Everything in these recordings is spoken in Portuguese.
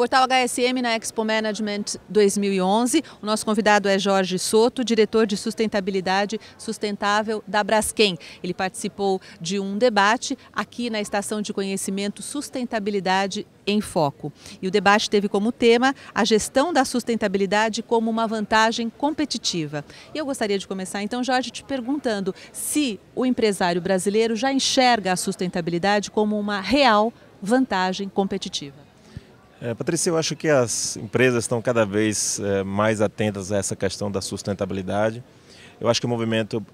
Portal HSM na Expo Management 2011. O nosso convidado é Jorge Soto, diretor de sustentabilidade sustentável da Braskem. Ele participou de um debate aqui na Estação de Conhecimento Sustentabilidade em Foco. E o debate teve como tema a gestão da sustentabilidade como uma vantagem competitiva. E eu gostaria de começar então, Jorge, te perguntando se o empresário brasileiro já enxerga a sustentabilidade como uma real vantagem competitiva. É, Patrícia, eu acho que as empresas estão cada vez é, mais atentas a essa questão da sustentabilidade. Eu acho que o movimento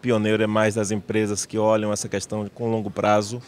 pioneiro é mais das empresas que olham essa questão com longo prazo.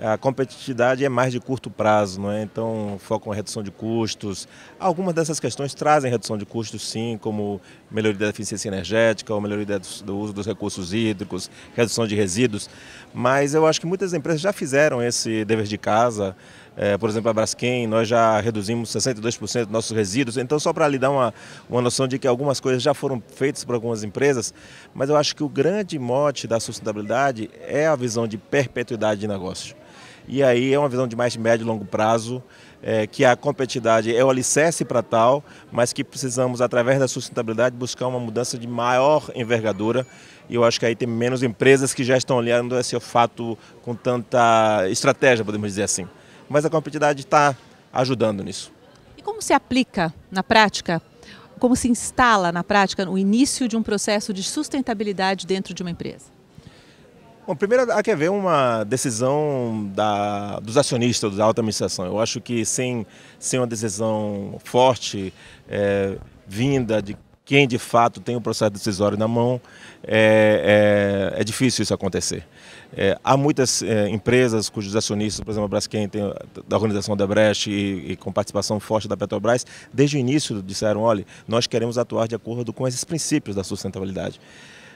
A competitividade é mais de curto prazo, não é? então focam em redução de custos. Algumas dessas questões trazem redução de custos, sim, como melhoria da eficiência energética, ou melhoria do uso dos recursos hídricos, redução de resíduos. Mas eu acho que muitas empresas já fizeram esse dever de casa, é, por exemplo, a Braskem, nós já reduzimos 62% dos nossos resíduos. Então, só para lhe dar uma, uma noção de que algumas coisas já foram feitas por algumas empresas, mas eu acho que o grande mote da sustentabilidade é a visão de perpetuidade de negócio. E aí é uma visão de mais médio e longo prazo, é, que a competitividade é o alicerce para tal, mas que precisamos, através da sustentabilidade, buscar uma mudança de maior envergadura. E eu acho que aí tem menos empresas que já estão olhando esse fato com tanta estratégia, podemos dizer assim mas a competitividade está ajudando nisso. E como se aplica na prática, como se instala na prática o início de um processo de sustentabilidade dentro de uma empresa? Bom, primeiro há que haver uma decisão da, dos acionistas da alta administração. Eu acho que sem, sem uma decisão forte, é, vinda de quem de fato tem o processo decisório na mão, é, é é difícil isso acontecer. É, há muitas é, empresas cujos acionistas, por exemplo, a Braskem, tem, da organização da Brecht e, e, com participação forte da Petrobras, desde o início disseram, olha, nós queremos atuar de acordo com esses princípios da sustentabilidade.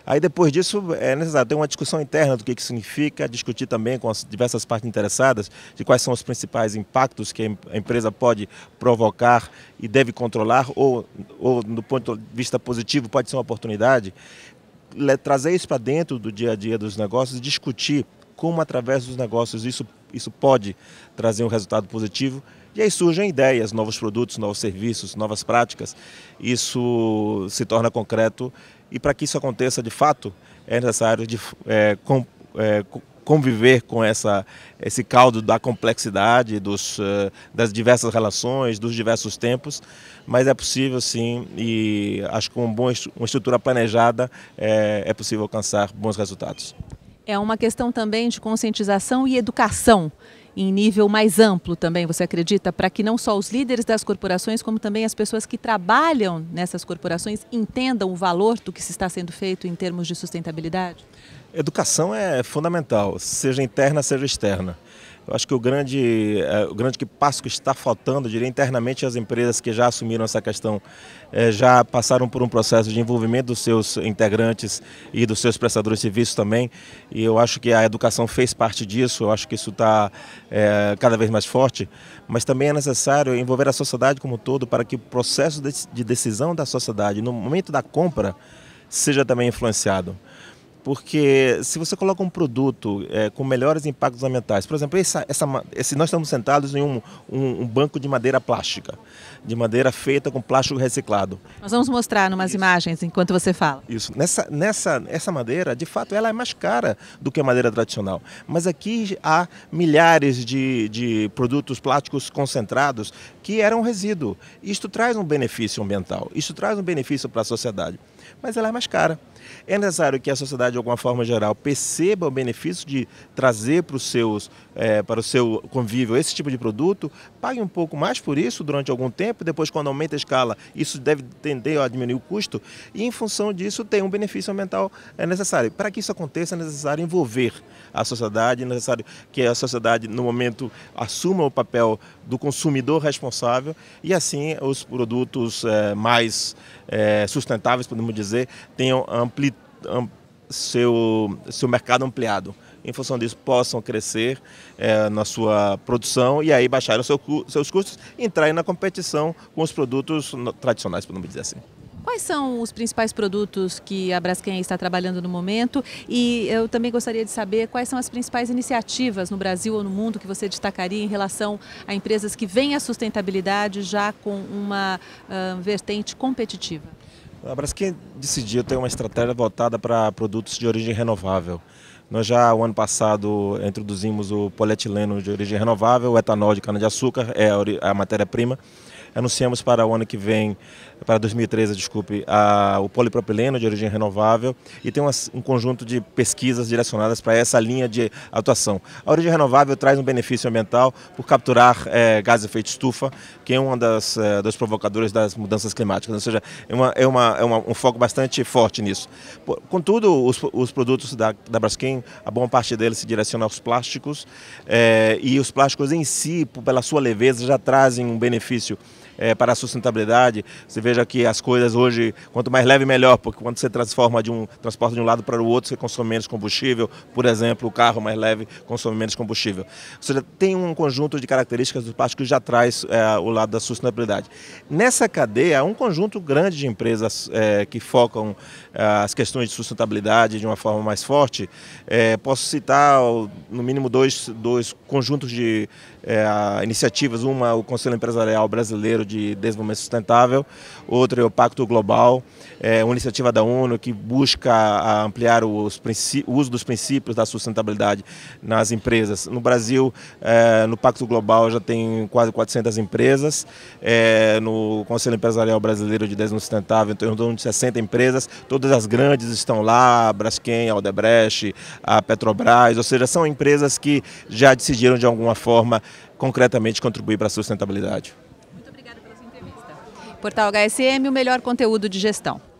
Aí depois disso é necessário ter uma discussão interna do que, que significa, discutir também com as diversas partes interessadas de quais são os principais impactos que a empresa pode provocar e deve controlar, ou, ou do ponto de vista positivo pode ser uma oportunidade trazer isso para dentro do dia a dia dos negócios e discutir como através dos negócios isso, isso pode trazer um resultado positivo. E aí surgem ideias, novos produtos, novos serviços, novas práticas. Isso se torna concreto e para que isso aconteça de fato é necessário de, é, com, é, conviver com essa, esse caldo da complexidade, dos, eh, das diversas relações, dos diversos tempos, mas é possível sim, e acho que com um bom, uma estrutura planejada é, é possível alcançar bons resultados. É uma questão também de conscientização e educação em nível mais amplo também, você acredita? Para que não só os líderes das corporações, como também as pessoas que trabalham nessas corporações entendam o valor do que se está sendo feito em termos de sustentabilidade? Educação é fundamental, seja interna, seja externa. Eu acho que o grande, é, o grande passo que está faltando, eu diria internamente, é as empresas que já assumiram essa questão, é, já passaram por um processo de envolvimento dos seus integrantes e dos seus prestadores de serviços também. E eu acho que a educação fez parte disso, eu acho que isso está é, cada vez mais forte. Mas também é necessário envolver a sociedade como um todo para que o processo de decisão da sociedade, no momento da compra, seja também influenciado. Porque se você coloca um produto é, com melhores impactos ambientais, por exemplo, essa, essa, esse, nós estamos sentados em um, um, um, banco de madeira plástica, de madeira feita com plástico reciclado. Nós vamos mostrar umas imagens enquanto você fala. Isso. Nessa, nessa essa madeira, de fato, ela é mais cara do que a madeira tradicional. Mas aqui há milhares de, de produtos plásticos concentrados que eram resíduo. Isto traz um benefício ambiental, isso traz um benefício para a sociedade. Mas ela é mais cara. É necessário que a sociedade, de alguma forma geral, perceba o benefício de trazer para, os seus, é, para o seu convívio esse tipo de produto, pague um pouco mais por isso durante algum tempo, depois, quando aumenta a escala, isso deve tender a diminuir o custo, e em função disso, tem um benefício ambiental é necessário. Para que isso aconteça, é necessário envolver a sociedade, é necessário que a sociedade, no momento, assuma o papel do consumidor responsável e, assim, os produtos é, mais é, sustentáveis, podemos dizer, tenham amplo ampli, am, seu, seu mercado ampliado. Em função disso, possam crescer é, na sua produção e aí baixar os seu, seus custos e entrarem na competição com os produtos tradicionais, me dizer assim. Quais são os principais produtos que a Braskem está trabalhando no momento? E eu também gostaria de saber quais são as principais iniciativas no Brasil ou no mundo que você destacaria em relação a empresas que vêm a sustentabilidade já com uma uh, vertente competitiva. A Braskem decidiu ter uma estratégia voltada para produtos de origem renovável. Nós já, o ano passado, introduzimos o polietileno de origem renovável, o etanol de cana-de-açúcar, é a matéria-prima. Anunciamos para o ano que vem, para 2013, desculpe, a, o polipropileno de origem renovável e tem um conjunto de pesquisas direcionadas para essa linha de atuação. A origem renovável traz um benefício ambiental por capturar é, de efeito estufa, que é um das, é, dos provocadores das mudanças climáticas, ou seja, é, uma, é uma, é uma, um foco bastante forte nisso. Contudo, os, os produtos da, da Braskem, a boa parte deles se direciona aos plásticos é, e os plásticos em si, pela sua leveza, já trazem um benefício é, para a sustentabilidade. Você veja que as coisas hoje, quanto mais leve, melhor, porque quando você transforma de um transporte de um lado para o outro, você consome menos combustível. Por exemplo, o carro mais leve consome menos combustível. Ou seja, tem um conjunto de características do plástico que já traz é, o lado da sustentabilidade. Nessa cadeia, há um conjunto grande de empresas é, que focam é, as questões de sustentabilidade de uma forma mais forte. É, posso citar, no mínimo, dois, dois conjuntos de é, iniciativas, uma o Conselho Empresarial Brasileiro de Desenvolvimento Sustentável, outra é o Pacto Global, é, uma iniciativa da ONU que busca ampliar os o uso dos princípios da sustentabilidade nas empresas. No Brasil, é, no Pacto Global já tem quase 400 empresas, é, no Conselho Empresarial Brasileiro de Desenvolvimento Sustentável, em torno de 60 empresas, todas as grandes estão lá, a Braskem, a Odebrecht, a Petrobras, ou seja, são empresas que já decidiram de alguma forma concretamente contribuir para a sustentabilidade. Muito obrigada pela sua entrevista. Portal HSM, o melhor conteúdo de gestão.